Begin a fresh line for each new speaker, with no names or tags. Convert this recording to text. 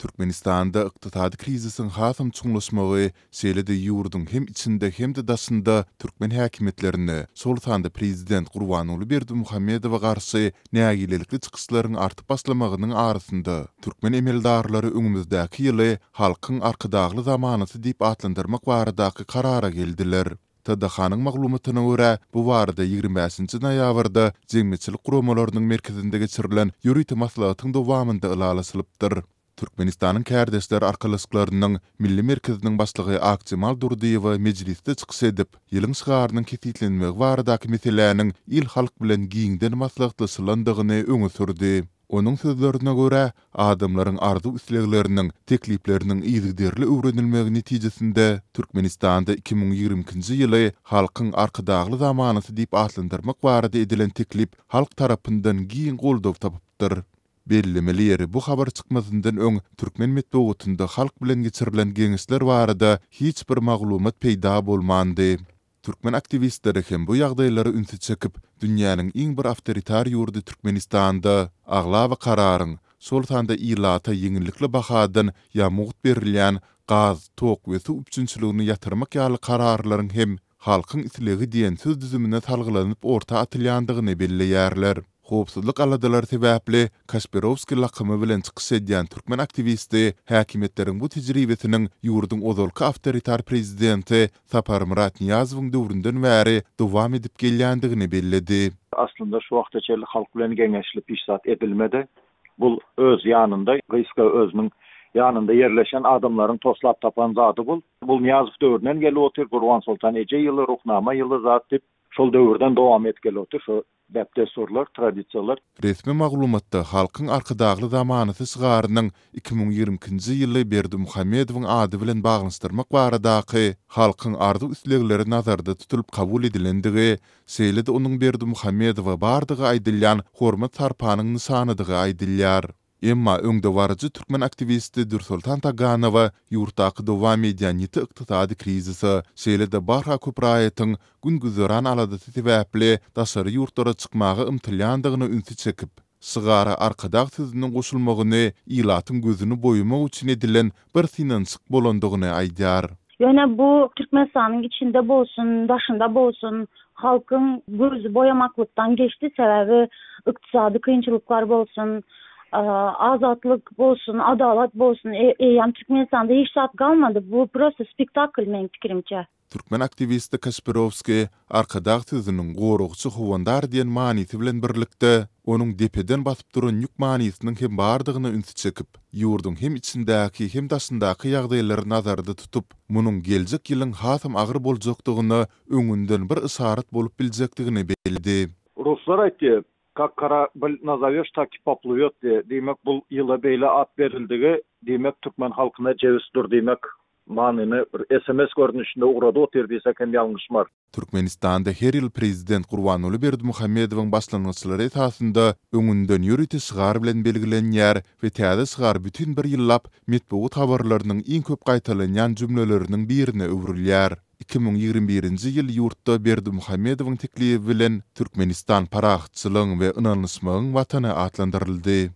Türkmenistan'da iqtisadi krizisin hasam çuňlaşmagy şeýlede ýurdun hem içinde hem de dasında türkmen häkimetlerini Sultanda prezident Gurbanuly Berdimuhammedow Muhammedowa garşy näýilelikli çykyşlaryň artyp başlamagynyň arasynda türkmen emeldarlary öňümizdäki ýyly halkyň arkadaglı zamanaty diýip atlandyrmak baradaky karara geldiler. TDH-nın maglumatına görä bu warda 25-nji noýabrda jemgyýetçilik guramalarynyň merkezinde geçirilen ýürüýti maslahatyň dowamynda ilalasylypdyr. Türkmenistanın kärdesler arkalasklarının milli merkezinin başlığı Aksimal Durdiyeva mecliste çıksa edip, yılın sığarının kesitlenme varadaki il halk bilen giyinden maslahtlı sılandığını öngü sürdü. Onun sözlerine göre, adımların arzu üsleglerinin tekliplerinin izgiderli öğrenilmeg neticesinde Türkmenistan'da 2022 yılı halkın arkadağlı zamanısı deyip atlandırmak varada edilen teklip halk tarapından giyin qoldov tapıptır. Belli, meleri bu xabar çıkmazından öň türkmen medeniýetinde halk bilen geçirilen geňişler barada hiç bir maglumat peýda bolmandy. Türkmen aktivistleri hem bu ýagdaýlary üns çekip, dünýäniň iň bir awtoritar ýurdy Türkmenistanda agla we kararyň sultanda ýylata ýeňillikli bahadan ýa mugut berilýän gaz, tok we suw üçinçiligini ýatyrmak ýaly kararlaryň hem halkyň islegi diýen söz düzümine talgylanyp orta atylandygyny belli ýerler. Qobsuzluk aladalar tebapli Kaspirovski laqımı bilen çıqış edýän türkmen aktivisti häkimetleriň bu tejribetiniň ýurdun ozolka awtoritar prezidenti Sapar Murat Niyazowyň döwründen bäri dowam edip gelýändigini bellädi.
Aslında şu wagtda çelli halk bilen gengeşlip iş zat edilmedi. Bu öz ýanynda Gyska özüniň ýanynda ýerleşen adamlaryň toslap tapan zady bul. Bu Niyazow döwründen gelýär, Gurwan Sultan Ece ýyly, Ruhnama ýyly zat dip şol döwürden dowam etgeli otur. Şu Bepte sorlar, tradisyalar.
Resmi maglumatda halkın arka dağlı zamanısı 2020-ci yılı Berdi Muhammedov'un adı bilen bağınstırmak bağrı daqı halkın ardı nazarda tutulup kabul edilendigi seyledi onun Berdi Muhammedov'a bağrı dağı aydilyan hormat sarpanın nisanı Emma öňde warjy türkmen aktivisti Dursultan Taganowa ýurtda gydawa media nitä ykdytady krizisi şeýlede barha köp raýatyň gün güzeran alady tebäple daşary ýurtlara çykmagy ümitlendigini ünsi çekip sygara arkadaq tüzünin goşulmagyny ilatyn gözünü boyuma üçin edilen bir sinin sıq bolandygyny aýdyar.
Ýöne bu türkmen sanyň içinde bolsun, daşynda bolsun, halkyň gözü boyamaklyktan geçdi sebäbi ykdysady kynçylyklar bolsun, azatlık bolsun, adalat bolsun, yani e, e, Türkmen insanda hiç saat kalmadı. Bu proses spektakl men fikrimçe.
Türkmen aktivisti Kasperovski arkadaq tizinin goruqçu huwandar diyen mani tiblen birlikte onun depeden basıp turun yuk maniisinin hem bardygyny ünsi çekip, yurdun hem içindäki hem daşındäki ýagdaýlary nazarda tutup, munun geljek ýylyň hatym agyr boljakdygyny öňünden bir isharat bolup biljekdigini beldi.
Russlar aýtdy, как кара бил назовёшь так поплывёт ди. Демек бул ýyla beýle ат berildigi, demek türkmen halkyna jewisdir demek. Manyny bir SMS görnüşinde ugrady oter diýsek hem ýalňyşmar.
Türkmenistanda her ýyl prezident Gurbanuly Berdimuhammedowyň başlanyşlary taýsynda öňünden ýürüti sygar bilen belgilenýär we täze sygar bütün bir ýyllap metbuwy tabarlarynyň iň köp gaýtalanýan jümlelerini birine öwrülýär. 2021-nji ýyl ýurtda Berdi Muhammedowyň teklibi bilen Türkmenistan paraxtçylygyň we ynanlysmagyň watany atlandyryldy.